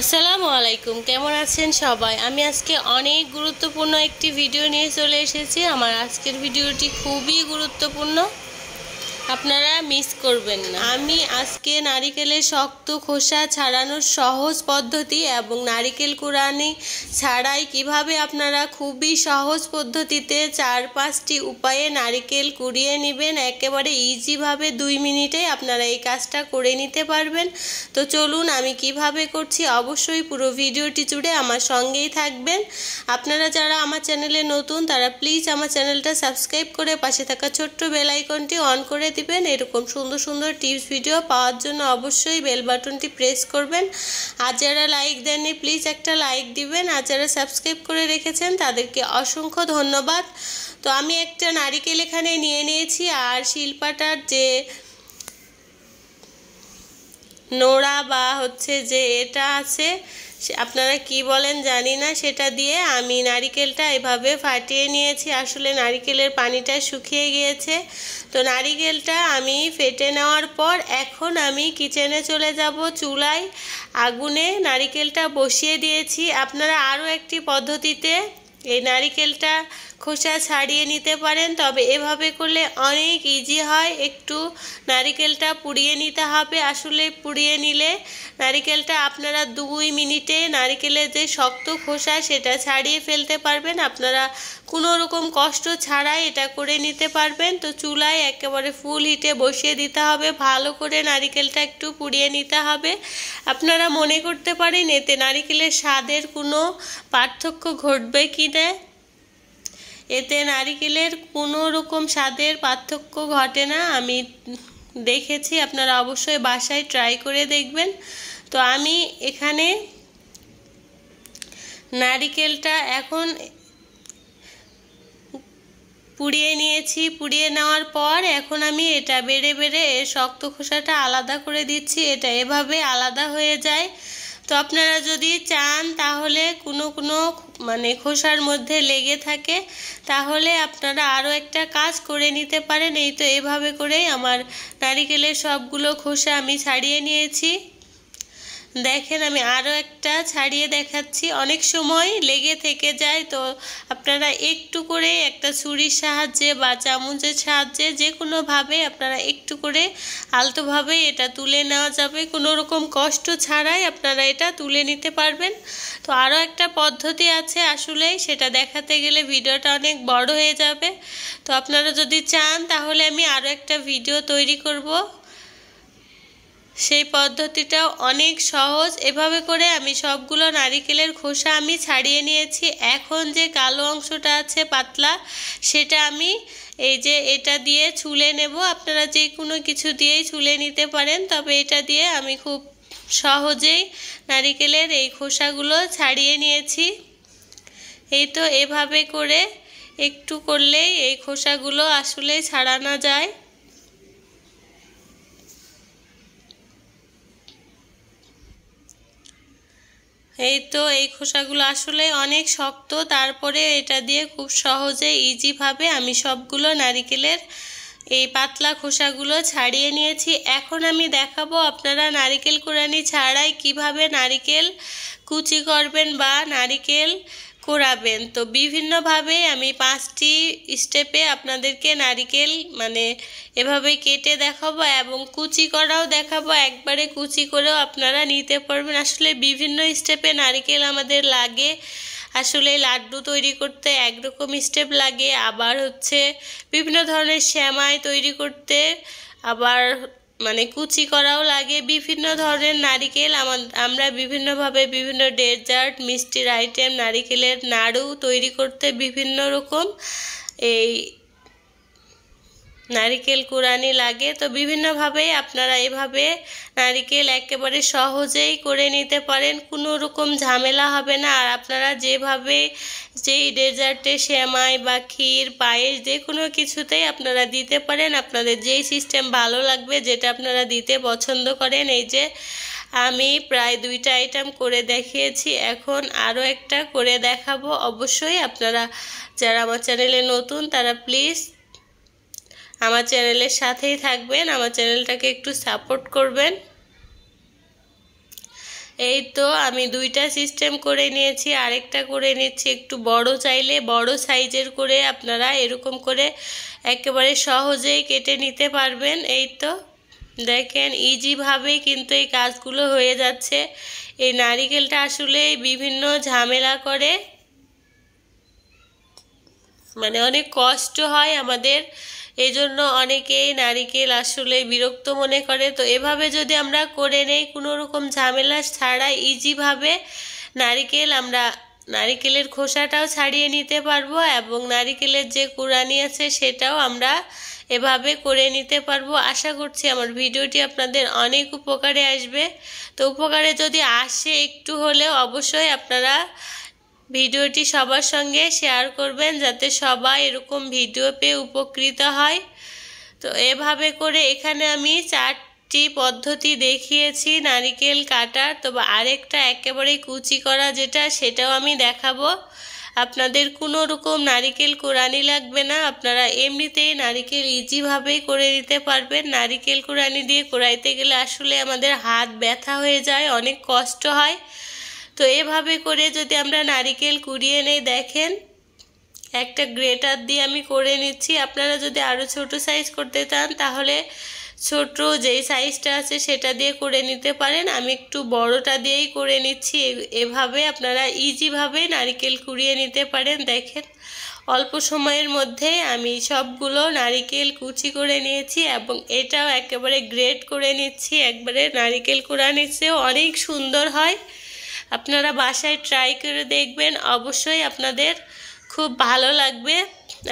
আসসালামু আলাইকুম কেমন আছেন সবাই আমি আজকে অনেক গুরুত্বপূর্ণ একটি ভিডিও নিয়ে চলে এসেছি আমার আজকের ভিডিওটি খুবই গুরুত্বপূর্ণ আপনারা মিস করবেন না আমি আজকে নারিকেলের শক্ত খোসা ছাড়ানোর সহজ পদ্ধতি এবং নারিকেল কোরআনি ছাড়াই কিভাবে আপনারা খুবই সহজ পদ্ধতিতে চার পাঁচটি উপায়ে নারিকেল কুড়িয়ে নেবেন একেবারে ইজিভাবে দুই মিনিটে আপনারা এই কাজটা করে নিতে পারবেন তো চলুন আমি কিভাবে করছি অবশ্যই পুরো ভিডিওটি জুড়ে আমার সঙ্গেই থাকবেন আপনারা যারা আমার চ্যানেলে নতুন তারা প্লিজ আমার চ্যানেলটা সাবস্ক্রাইব করে পাশে থাকা ছোট্ট বেলাইকনটি অন করে দিবেন এরকম সুন্দর সুন্দর টিপস ভিডিও পাওয়ার জন্য অবশ্যই বেল বাটনটি প্রেস করবেন আর যারা লাইক দেননি প্লিজ একটা লাইক দিবেন আর যারা সাবস্ক্রাইব করে রেখেছেন তাদেরকে অসংখ্য ধন্যবাদ তো আমি একটা নারিকেল এখানে নিয়ে নিয়েছি আর শিল্পাটার যে নোড়া বা হচ্ছে যে এটা আছে আপনারা কি বলেন জানি না সেটা দিয়ে আমি নারিকেলটা এভাবে ফাটিয়ে নিয়েছি আসলে নারিকেলের পানিটা শুকিয়ে গিয়েছে তো নারিকেলটা আমি ফেটে নেওয়ার পর এখন আমি কিচেনে চলে যাব চুলায় আগুনে নারিকেলটা বসিয়ে দিয়েছি আপনারা আরও একটি পদ্ধতিতে এই নারিকেলটা খোসা ছাড়িয়ে নিতে পারেন তবে এভাবে করলে অনেক ইজি হয় একটু নারিকেলটা পুড়িয়ে নিতে হবে আসলে পুড়িয়ে নিলে নারিকেলটা আপনারা দুই মিনিটে নারিকেলের যে শক্ত খোসা সেটা ছাড়িয়ে ফেলতে পারবেন আপনারা কোনো রকম কষ্ট ছাড়াই এটা করে নিতে পারবেন তো চুলায় একেবারে ফুল হিটে বসিয়ে দিতে হবে ভালো করে নারিকেলটা একটু পুড়িয়ে নিতে হবে আপনারা মনে করতে পারেন এতে নারিকেলের স্বাদের কোনো পার্থক্য ঘটবে কি না এতে নারিকেলের কোনো রকম স্বাদের পার্থক্য ঘটে না আমি দেখেছি আপনারা অবশ্যই বাসায় ট্রাই করে দেখবেন তো আমি এখানে নারিকেলটা এখন পুড়িয়ে নিয়েছি পুড়িয়ে নেওয়ার পর এখন আমি এটা বেড়ে বেড়ে এর শক্ত খোসাটা আলাদা করে দিচ্ছি এটা এভাবে আলাদা হয়ে যায় তো আপনারা যদি চান তাহলে কোনো কোনো মানে খোসার মধ্যে লেগে থাকে তাহলে আপনারা আরও একটা কাজ করে নিতে পারেন এই তো এভাবে করেই আমার নারিকেলের সবগুলো খোসা আমি ছাড়িয়ে নিয়েছি দেখেন আমি আরও একটা ছাড়িয়ে দেখাচ্ছি অনেক সময় লেগে থেকে যায় তো আপনারা একটু করে একটা ছুরির সাহায্যে বা চামচের সাহায্যে যে কোনোভাবে আপনারা একটু করে আলতোভাবে এটা তুলে নেওয়া যাবে কোনো রকম কষ্ট ছাড়াই আপনারা এটা তুলে নিতে পারবেন তো আরও একটা পদ্ধতি আছে আসলে সেটা দেখাতে গেলে ভিডিওটা অনেক বড় হয়ে যাবে তো আপনারা যদি চান তাহলে আমি আরও একটা ভিডিও তৈরি করব সেই পদ্ধতিটাও অনেক সহজ এভাবে করে আমি সবগুলো নারিকেলের খোসা আমি ছাড়িয়ে নিয়েছি এখন যে কালো অংশটা আছে পাতলা সেটা আমি এই যে এটা দিয়ে ছুলে নেব আপনারা যে কোনো কিছু দিয়েই ছুলে নিতে পারেন তবে এটা দিয়ে আমি খুব সহজেই নারিকেলের এই খোসাগুলো ছাড়িয়ে নিয়েছি এই তো এভাবে করে একটু করলেই এই খোসাগুলো আসলে ছাড়ানো যায় এই তো এই খোসাগুলো আসলে অনেক শক্ত তারপরে এটা দিয়ে খুব সহজে ইজিভাবে আমি সবগুলো নারিকেলের এই পাতলা খোসাগুলো ছাড়িয়ে নিয়েছি এখন আমি দেখাবো আপনারা নারিকেল কোরআনি ছাড়াই কিভাবে নারিকেল কুচি করবেন বা নারিকেল কোরাবেন তো বিভিন্নভাবে আমি পাঁচটি স্টেপে আপনাদেরকে নারিকেল মানে এভাবে কেটে দেখাবো এবং কুচি করাও দেখাবো একবারে কুচি করেও আপনারা নিতে পারবেন আসলে বিভিন্ন স্টেপে নারিকেল আমাদের লাগে আসলে লাড্ডু তৈরি করতে একরকম স্টেপ লাগে আবার হচ্ছে বিভিন্ন ধরনের শ্যামাই তৈরি করতে আবার মানে কুচি করাও লাগে বিভিন্ন ধরনের নারিকেল আমরা বিভিন্নভাবে বিভিন্ন ডেজার্ট মিষ্টির আইটেম নারিকেলের নাড়ু তৈরি করতে বিভিন্ন রকম এই নারিকেল কুরানি লাগে তো বিভিন্নভাবেই আপনারা এভাবে নারিকেল একেবারে সহজেই করে নিতে পারেন কোনো রকম ঝামেলা হবে না আর আপনারা যেভাবে যেই ডেজার্টে সেমাই বা ক্ষীর পায়েস যে কোনো কিছুতেই আপনারা দিতে পারেন আপনাদের যেই সিস্টেম ভালো লাগবে যেটা আপনারা দিতে পছন্দ করেন এই যে আমি প্রায় দুইটা আইটেম করে দেখিয়েছি এখন আরও একটা করে দেখাবো অবশ্যই আপনারা যারা আমার চ্যানেলে নতুন তারা প্লিজ আমার চ্যানেলের সাথেই থাকবেন আমার চ্যানেলটাকে একটু সাপোর্ট করবেন এই তো আমি দুইটা সিস্টেম করে নিয়েছি আরেকটা করে নিচ্ছি একটু বড় চাইলে বড় সাইজের করে আপনারা এরকম করে একেবারে সহজেই কেটে নিতে পারবেন এই তো দেখেন ইজিভাবেই কিন্তু এই কাজগুলো হয়ে যাচ্ছে এই নারিকেলটা আসলে বিভিন্ন ঝামেলা করে মানে অনেক কষ্ট হয় আমাদের এই জন্য অনেকেই নারীকেল আসলে বিরক্ত মনে করে তো এভাবে যদি আমরা করে নেই কোনো রকম ঝামেলা ছাড়া ইজিভাবে নারিকেল আমরা নারিকেলের খোসাটাও ছাড়িয়ে নিতে পারবো এবং নারিকেলের যে কোরআনি আছে সেটাও আমরা এভাবে করে নিতে পারবো আশা করছি আমার ভিডিওটি আপনাদের অনেক উপকারে আসবে তো উপকারে যদি আসে একটু হলেও অবশ্যই আপনারা ভিডিওটি সবার সঙ্গে শেয়ার করবেন যাতে সবাই এরকম ভিডিও পেয়ে উপকৃত হয় তো এভাবে করে এখানে আমি চারটি পদ্ধতি দেখিয়েছি নারিকেল কাটার তো আরেকটা একেবারেই কুচি করা যেটা সেটাও আমি দেখাবো আপনাদের কোনো রকম নারিকেল কোরআনি লাগবে না আপনারা এমনিতেই নারিকেল ইজিভাবেই করে দিতে পারবেন নারিকেল কোরআনি দিয়ে কোরাইতে গেলে আসলে আমাদের হাত ব্যথা হয়ে যায় অনেক কষ্ট হয় তো এভাবে করে যদি আমরা নারিকেল কুড়িয়ে নেই দেখেন একটা গ্রেটার দিয়ে আমি করে নিচ্ছি আপনারা যদি আরও ছোট সাইজ করতে চান তাহলে ছোট যেই সাইজটা আছে সেটা দিয়ে করে নিতে পারেন আমি একটু বড়টা দিয়েই করে নিচ্ছি এভাবে আপনারা ইজিভাবে নারিকেল কুড়িয়ে নিতে পারেন দেখেন অল্প সময়ের মধ্যে আমি সবগুলো নারিকেল কুচি করে নিয়েছি এবং এটাও একেবারে গ্রেট করে নিচ্ছি একবারে নারিকেল কুড়া নিচ্ছে অনেক সুন্দর হয় আপনারা বাসায় ট্রাই করে দেখবেন অবশ্যই আপনাদের খুব ভালো লাগবে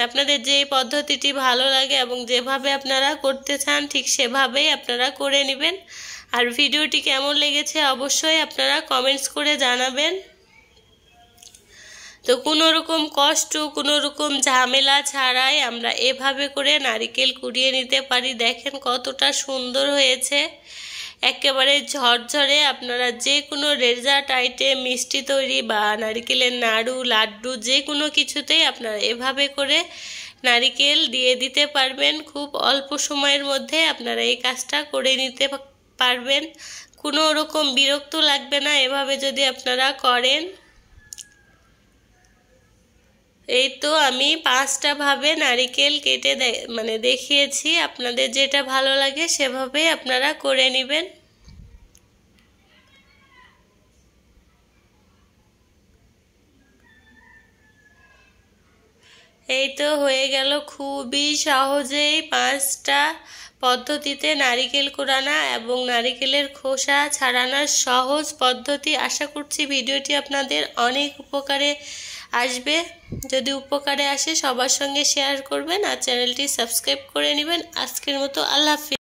আপনাদের যে পদ্ধতিটি ভালো লাগে এবং যেভাবে আপনারা করতে চান ঠিক সেভাবেই আপনারা করে নেবেন আর ভিডিওটি কেমন লেগেছে অবশ্যই আপনারা কমেন্টস করে জানাবেন তো কোনো রকম কষ্ট কোনো রকম ঝামেলা ছাড়াই আমরা এভাবে করে নারিকেল কুড়িয়ে নিতে পারি দেখেন কতটা সুন্দর হয়েছে একেবারে ঝরঝরে আপনারা যে কোনো রেজার্ট আইটেম মিষ্টি তৈরি বা নারিকেলের নাড়ু লাড্ডু যে কোনো কিছুতেই আপনারা এভাবে করে নারিকেল দিয়ে দিতে পারবেন খুব অল্প সময়ের মধ্যে আপনারা এই কাজটা করে নিতে পারবেন কোনো রকম বিরক্ত লাগবে না এভাবে যদি আপনারা করেন এই তো আমি পাঁচটা ভাবে নারিকেল কেটে মানে দেখিয়েছি আপনাদের যেটা ভালো লাগে সেভাবেই আপনারা করে নেবেন এই তো হয়ে গেল খুবই সহজেই পাঁচটা পদ্ধতিতে নারিকেল কোরানা এবং নারিকেলের খোসা ছাড়ানোর সহজ পদ্ধতি আশা করছি ভিডিওটি আপনাদের অনেক উপকারে আসবে যদি উপকারে আসে সবার সঙ্গে শেয়ার করবেন আর চ্যানেলটি সাবস্ক্রাইব করে নেবেন আজকের মতো আল্লাহ হাফিজ